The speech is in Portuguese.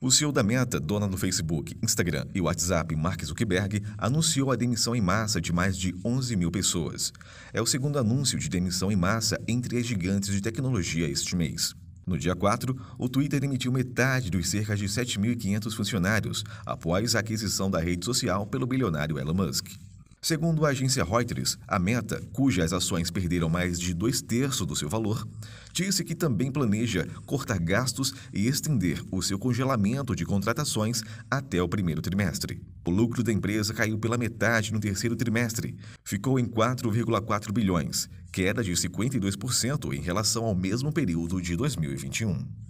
O CEO da Meta, dona do Facebook, Instagram e WhatsApp, Mark Zuckerberg, anunciou a demissão em massa de mais de 11 mil pessoas. É o segundo anúncio de demissão em massa entre as gigantes de tecnologia este mês. No dia 4, o Twitter demitiu metade dos cerca de 7.500 funcionários após a aquisição da rede social pelo bilionário Elon Musk. Segundo a agência Reuters, a Meta, cujas ações perderam mais de dois terços do seu valor, disse que também planeja cortar gastos e estender o seu congelamento de contratações até o primeiro trimestre. O lucro da empresa caiu pela metade no terceiro trimestre, ficou em 4,4 bilhões, queda de 52% em relação ao mesmo período de 2021.